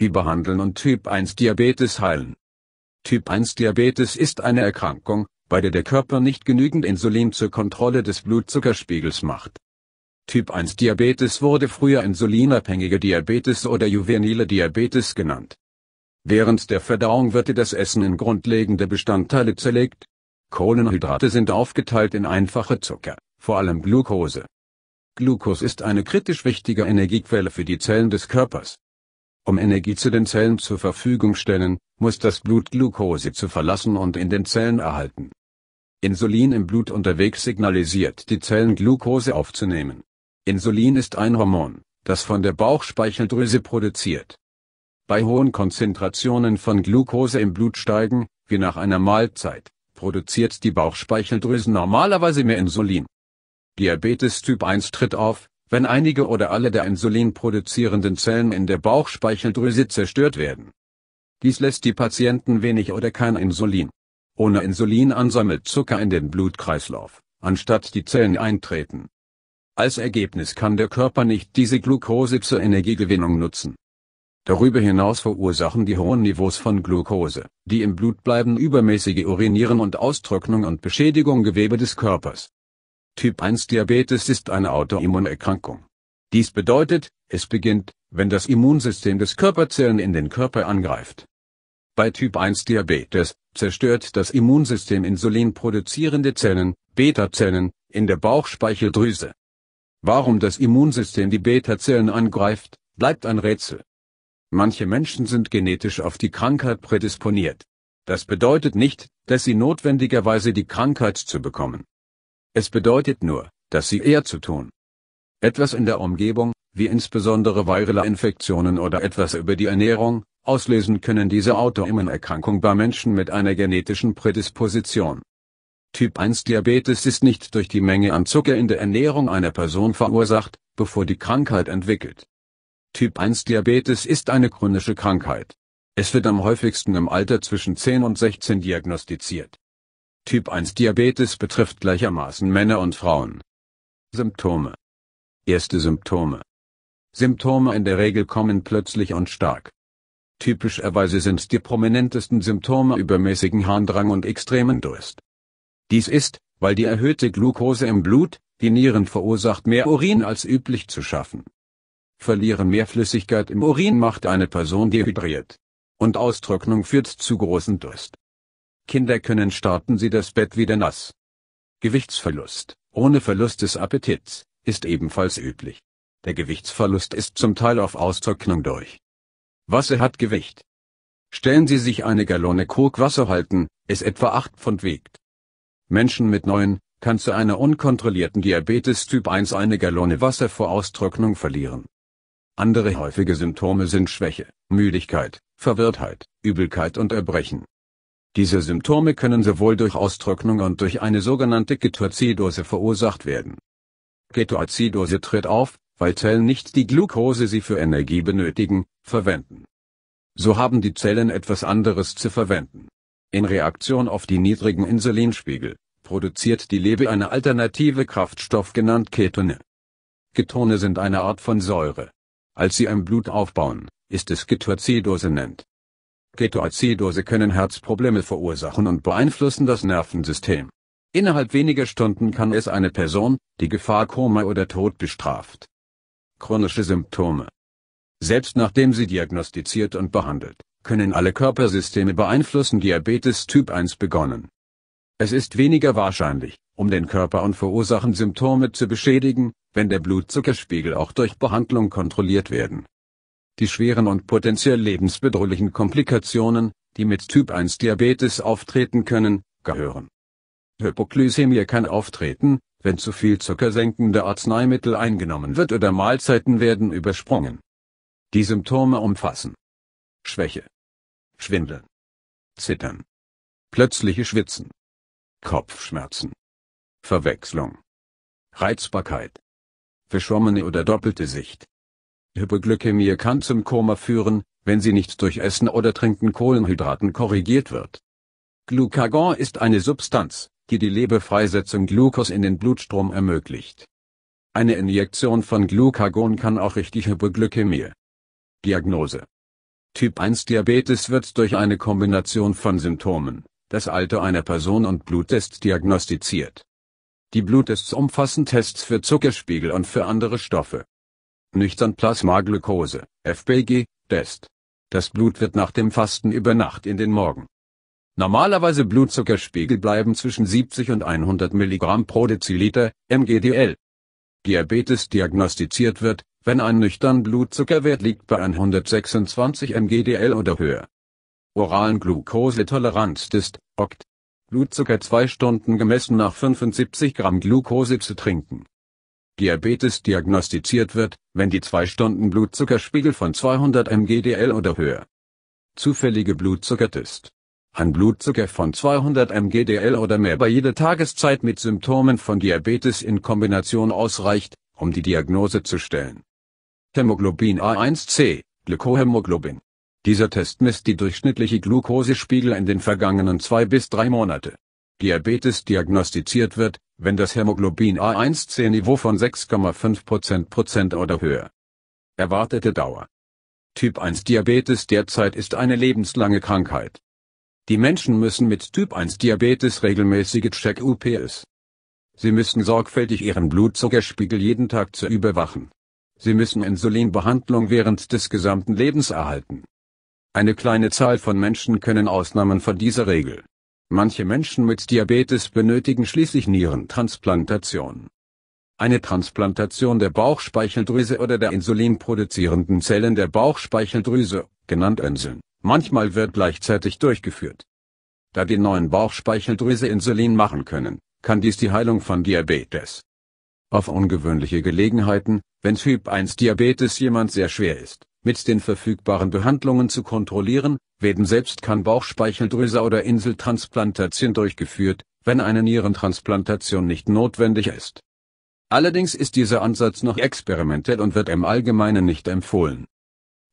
wie behandeln und Typ-1-Diabetes heilen. Typ-1-Diabetes ist eine Erkrankung, bei der der Körper nicht genügend Insulin zur Kontrolle des Blutzuckerspiegels macht. Typ-1-Diabetes wurde früher insulinabhängige Diabetes oder juvenile Diabetes genannt. Während der Verdauung wird das Essen in grundlegende Bestandteile zerlegt. Kohlenhydrate sind aufgeteilt in einfache Zucker, vor allem Glucose. Glucose ist eine kritisch wichtige Energiequelle für die Zellen des Körpers. Um Energie zu den Zellen zur Verfügung stellen, muss das Blut Glucose zu verlassen und in den Zellen erhalten. Insulin im Blut unterwegs signalisiert die Zellen Glucose aufzunehmen. Insulin ist ein Hormon, das von der Bauchspeicheldrüse produziert. Bei hohen Konzentrationen von Glucose im Blut steigen, wie nach einer Mahlzeit, produziert die Bauchspeicheldrüse normalerweise mehr Insulin. Diabetes Typ 1 tritt auf, wenn einige oder alle der Insulin produzierenden Zellen in der Bauchspeicheldrüse zerstört werden. Dies lässt die Patienten wenig oder kein Insulin. Ohne Insulin ansammelt Zucker in den Blutkreislauf, anstatt die Zellen eintreten. Als Ergebnis kann der Körper nicht diese Glucose zur Energiegewinnung nutzen. Darüber hinaus verursachen die hohen Niveaus von Glucose, die im Blut bleiben, übermäßige Urinieren und Austrocknung und Beschädigung Gewebe des Körpers. Typ 1 Diabetes ist eine Autoimmunerkrankung. Dies bedeutet, es beginnt, wenn das Immunsystem des Körperzellen in den Körper angreift. Bei Typ 1 Diabetes zerstört das Immunsystem insulinproduzierende Zellen, Beta-Zellen, in der Bauchspeicheldrüse. Warum das Immunsystem die Beta-Zellen angreift, bleibt ein Rätsel. Manche Menschen sind genetisch auf die Krankheit prädisponiert. Das bedeutet nicht, dass sie notwendigerweise die Krankheit zu bekommen. Es bedeutet nur, dass sie eher zu tun. Etwas in der Umgebung, wie insbesondere virale Infektionen oder etwas über die Ernährung, auslösen können diese Autoimmunerkrankung bei Menschen mit einer genetischen Prädisposition. Typ 1 Diabetes ist nicht durch die Menge an Zucker in der Ernährung einer Person verursacht, bevor die Krankheit entwickelt. Typ 1 Diabetes ist eine chronische Krankheit. Es wird am häufigsten im Alter zwischen 10 und 16 diagnostiziert. Typ 1 Diabetes betrifft gleichermaßen Männer und Frauen. Symptome. Erste Symptome. Symptome in der Regel kommen plötzlich und stark. Typischerweise sind die prominentesten Symptome übermäßigen Harndrang und extremen Durst. Dies ist, weil die erhöhte Glucose im Blut, die Nieren verursacht mehr Urin als üblich zu schaffen. Verlieren mehr Flüssigkeit im Urin macht eine Person dehydriert. Und Austrocknung führt zu großen Durst. Kinder können starten sie das Bett wieder nass. Gewichtsverlust, ohne Verlust des Appetits, ist ebenfalls üblich. Der Gewichtsverlust ist zum Teil auf Austrocknung durch. Wasser hat Gewicht. Stellen Sie sich eine Gallone Kokoswasser halten, es etwa 8 Pfund wiegt. Menschen mit 9 kann zu einer unkontrollierten Diabetes Typ 1 eine Gallone Wasser vor Austrocknung verlieren. Andere häufige Symptome sind Schwäche, Müdigkeit, Verwirrtheit, Übelkeit und Erbrechen. Diese Symptome können sowohl durch Austrocknung und durch eine sogenannte Ketoazidose verursacht werden. Ketoazidose tritt auf, weil Zellen nicht die Glucose sie für Energie benötigen, verwenden. So haben die Zellen etwas anderes zu verwenden. In Reaktion auf die niedrigen Insulinspiegel, produziert die Leber eine alternative Kraftstoff genannt Ketone. Ketone sind eine Art von Säure. Als sie im Blut aufbauen, ist es Ketoazidose nennt. Ketoacidose können Herzprobleme verursachen und beeinflussen das Nervensystem. Innerhalb weniger Stunden kann es eine Person, die Gefahr Koma oder Tod bestraft. Chronische Symptome. Selbst nachdem sie diagnostiziert und behandelt, können alle Körpersysteme beeinflussen Diabetes Typ 1 begonnen. Es ist weniger wahrscheinlich, um den Körper und verursachen Symptome zu beschädigen, wenn der Blutzuckerspiegel auch durch Behandlung kontrolliert werden die schweren und potenziell lebensbedrohlichen Komplikationen, die mit Typ-1-Diabetes auftreten können, gehören. Hypoglykämie kann auftreten, wenn zu viel zuckersenkende Arzneimittel eingenommen wird oder Mahlzeiten werden übersprungen. Die Symptome umfassen Schwäche, Schwindel. Zittern, plötzliche Schwitzen, Kopfschmerzen, Verwechslung, Reizbarkeit, verschwommene oder doppelte Sicht, Hypoglykämie kann zum Koma führen, wenn sie nicht durch Essen oder Trinken Kohlenhydraten korrigiert wird. Glucagon ist eine Substanz, die die Lebefreisetzung Glukos in den Blutstrom ermöglicht. Eine Injektion von Glucagon kann auch richtig Hypoglykämie. Diagnose. Typ 1 Diabetes wird durch eine Kombination von Symptomen, das Alter einer Person und Bluttests diagnostiziert. Die Bluttests umfassen Tests für Zuckerspiegel und für andere Stoffe nüchtern Plasmaglucose, FPG, Test. Das Blut wird nach dem Fasten über Nacht in den Morgen. Normalerweise Blutzuckerspiegel bleiben zwischen 70 und 100 mg pro Deziliter, MGDL. Diabetes diagnostiziert wird, wenn ein nüchtern Blutzuckerwert liegt bei 126 mgdl oder höher. Oralen Glukosetoleranztest, OCT. Blutzucker 2 Stunden gemessen nach 75 Gramm Glukose zu trinken. Diabetes diagnostiziert wird, wenn die 2-Stunden-Blutzuckerspiegel von 200 mgdl oder höher. Zufällige Blutzuckertest. Ein Blutzucker von 200 mgdl oder mehr bei jeder Tageszeit mit Symptomen von Diabetes in Kombination ausreicht, um die Diagnose zu stellen. Hämoglobin A1c, Glykohämoglobin. Dieser Test misst die durchschnittliche Glukosespiegel in den vergangenen zwei bis drei Monate. Diabetes diagnostiziert wird, wenn das Hämoglobin A1C-Niveau von 6,5% Prozent oder höher. Erwartete Dauer. Typ 1 Diabetes derzeit ist eine lebenslange Krankheit. Die Menschen müssen mit Typ 1 Diabetes regelmäßige Check-UPS. Sie müssen sorgfältig ihren Blutzuckerspiegel jeden Tag zu überwachen. Sie müssen Insulinbehandlung während des gesamten Lebens erhalten. Eine kleine Zahl von Menschen können Ausnahmen von dieser Regel Manche Menschen mit Diabetes benötigen schließlich Nierentransplantation. Eine Transplantation der Bauchspeicheldrüse oder der insulinproduzierenden Zellen der Bauchspeicheldrüse, genannt Inseln, manchmal wird gleichzeitig durchgeführt. Da die neuen Bauchspeicheldrüse Insulin machen können, kann dies die Heilung von Diabetes auf ungewöhnliche Gelegenheiten, wenn Typ 1 Diabetes jemand sehr schwer ist, mit den verfügbaren Behandlungen zu kontrollieren, werden selbst kann Bauchspeicheldrüse oder Inseltransplantation durchgeführt, wenn eine Nierentransplantation nicht notwendig ist. Allerdings ist dieser Ansatz noch experimentell und wird im Allgemeinen nicht empfohlen.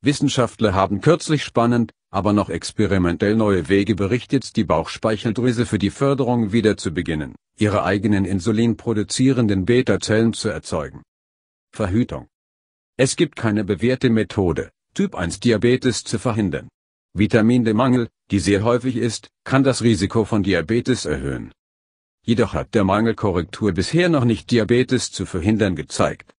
Wissenschaftler haben kürzlich spannend, aber noch experimentell neue Wege berichtet, die Bauchspeicheldrüse für die Förderung wieder zu beginnen, ihre eigenen insulinproduzierenden Beta-Zellen zu erzeugen. Verhütung es gibt keine bewährte Methode, Typ 1 Diabetes zu verhindern. Vitamin D-Mangel, die sehr häufig ist, kann das Risiko von Diabetes erhöhen. Jedoch hat der Mangelkorrektur bisher noch nicht Diabetes zu verhindern gezeigt.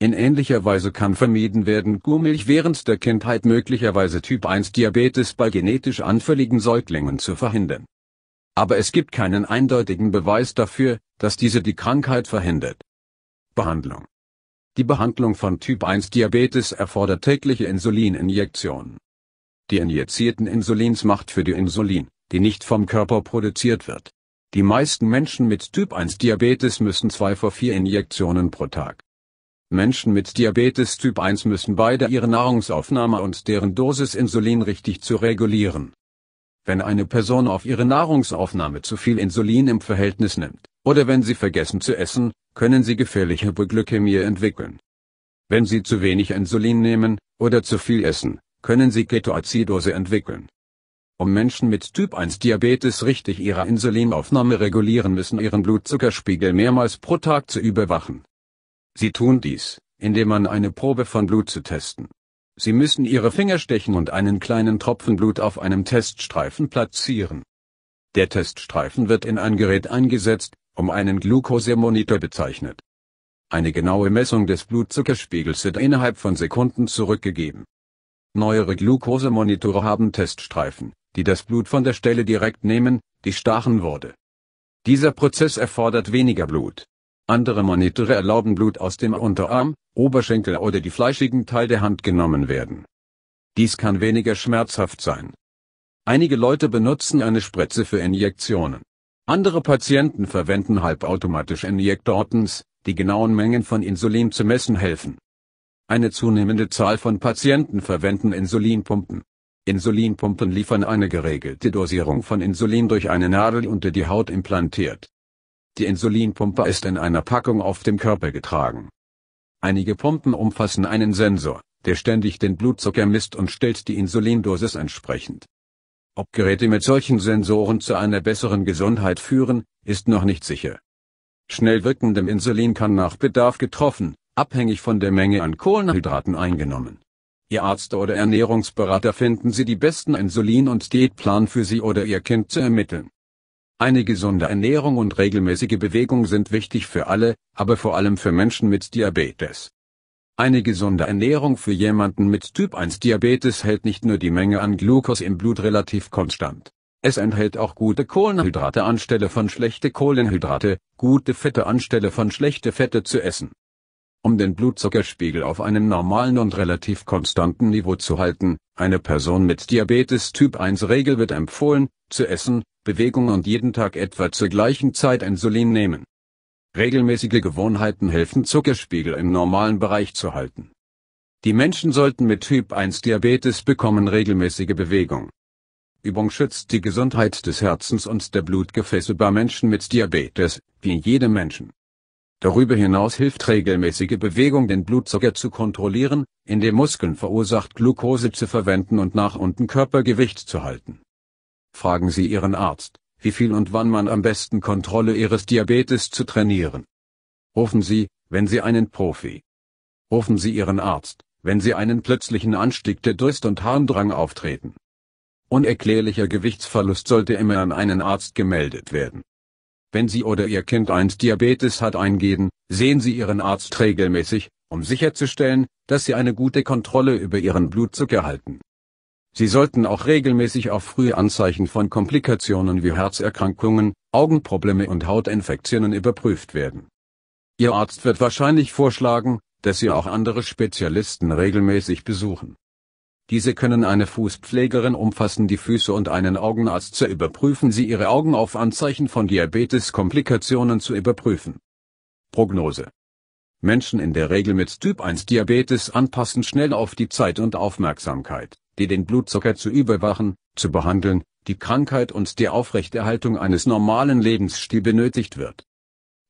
In ähnlicher Weise kann vermieden werden, Gurmilch während der Kindheit möglicherweise Typ 1 Diabetes bei genetisch anfälligen Säuglingen zu verhindern. Aber es gibt keinen eindeutigen Beweis dafür, dass diese die Krankheit verhindert. Behandlung die Behandlung von Typ-1-Diabetes erfordert tägliche Insulininjektion. Die injizierten Insulins macht für die Insulin, die nicht vom Körper produziert wird. Die meisten Menschen mit Typ-1-Diabetes müssen zwei vor vier Injektionen pro Tag. Menschen mit Diabetes Typ 1 müssen beide ihre Nahrungsaufnahme und deren Dosis Insulin richtig zu regulieren. Wenn eine Person auf ihre Nahrungsaufnahme zu viel Insulin im Verhältnis nimmt, oder wenn sie vergessen zu essen, können sie gefährliche Hypoglykämie entwickeln. Wenn sie zu wenig Insulin nehmen, oder zu viel essen, können sie Ketoazidose entwickeln. Um Menschen mit Typ 1 Diabetes richtig ihre Insulinaufnahme regulieren müssen ihren Blutzuckerspiegel mehrmals pro Tag zu überwachen. Sie tun dies, indem man eine Probe von Blut zu testen. Sie müssen ihre Finger stechen und einen kleinen Tropfen Blut auf einem Teststreifen platzieren. Der Teststreifen wird in ein Gerät eingesetzt, um einen Glukosemonitor bezeichnet. Eine genaue Messung des Blutzuckerspiegels wird innerhalb von Sekunden zurückgegeben. Neuere Glukosemonitore haben Teststreifen, die das Blut von der Stelle direkt nehmen, die stachen wurde. Dieser Prozess erfordert weniger Blut. Andere Monitore erlauben Blut aus dem Unterarm, Oberschenkel oder die fleischigen Teil der Hand genommen werden. Dies kann weniger schmerzhaft sein. Einige Leute benutzen eine Spritze für Injektionen. Andere Patienten verwenden halbautomatisch Injektortens, die genauen Mengen von Insulin zu messen helfen. Eine zunehmende Zahl von Patienten verwenden Insulinpumpen. Insulinpumpen liefern eine geregelte Dosierung von Insulin durch eine Nadel unter die Haut implantiert. Die Insulinpumpe ist in einer Packung auf dem Körper getragen. Einige Pumpen umfassen einen Sensor, der ständig den Blutzucker misst und stellt die Insulindosis entsprechend. Ob Geräte mit solchen Sensoren zu einer besseren Gesundheit führen, ist noch nicht sicher. Schnell wirkendem Insulin kann nach Bedarf getroffen, abhängig von der Menge an Kohlenhydraten eingenommen. Ihr Arzt oder Ernährungsberater finden Sie die besten Insulin- und Diätplan für Sie oder Ihr Kind zu ermitteln. Eine gesunde Ernährung und regelmäßige Bewegung sind wichtig für alle, aber vor allem für Menschen mit Diabetes. Eine gesunde Ernährung für jemanden mit Typ 1 Diabetes hält nicht nur die Menge an Glucose im Blut relativ konstant. Es enthält auch gute Kohlenhydrate anstelle von schlechte Kohlenhydrate, gute Fette anstelle von schlechte Fette zu essen. Um den Blutzuckerspiegel auf einem normalen und relativ konstanten Niveau zu halten, eine Person mit Diabetes Typ 1 Regel wird empfohlen, zu essen, Bewegung und jeden Tag etwa zur gleichen Zeit Insulin nehmen. Regelmäßige Gewohnheiten helfen Zuckerspiegel im normalen Bereich zu halten. Die Menschen sollten mit Typ 1 Diabetes bekommen regelmäßige Bewegung. Übung schützt die Gesundheit des Herzens und der Blutgefäße bei Menschen mit Diabetes, wie jedem Menschen. Darüber hinaus hilft regelmäßige Bewegung den Blutzucker zu kontrollieren, in den Muskeln verursacht Glucose zu verwenden und nach unten Körpergewicht zu halten. Fragen Sie Ihren Arzt wie viel und wann man am besten Kontrolle Ihres Diabetes zu trainieren. Rufen Sie, wenn Sie einen Profi. Rufen Sie Ihren Arzt, wenn Sie einen plötzlichen Anstieg der Durst und Harndrang auftreten. Unerklärlicher Gewichtsverlust sollte immer an einen Arzt gemeldet werden. Wenn Sie oder Ihr Kind 1 Diabetes hat eingeben, sehen Sie Ihren Arzt regelmäßig, um sicherzustellen, dass Sie eine gute Kontrolle über Ihren Blutzucker halten. Sie sollten auch regelmäßig auf frühe Anzeichen von Komplikationen wie Herzerkrankungen, Augenprobleme und Hautinfektionen überprüft werden. Ihr Arzt wird wahrscheinlich vorschlagen, dass Sie auch andere Spezialisten regelmäßig besuchen. Diese können eine Fußpflegerin umfassen, die Füße und einen Augenarzt zu überprüfen, sie ihre Augen auf Anzeichen von Diabetes-Komplikationen zu überprüfen. Prognose. Menschen in der Regel mit Typ 1 Diabetes anpassen schnell auf die Zeit und Aufmerksamkeit die den Blutzucker zu überwachen, zu behandeln, die Krankheit und die Aufrechterhaltung eines normalen Lebensstils benötigt wird.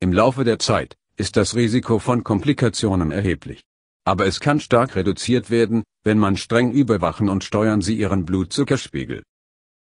Im Laufe der Zeit ist das Risiko von Komplikationen erheblich. Aber es kann stark reduziert werden, wenn man streng überwachen und steuern sie ihren Blutzuckerspiegel.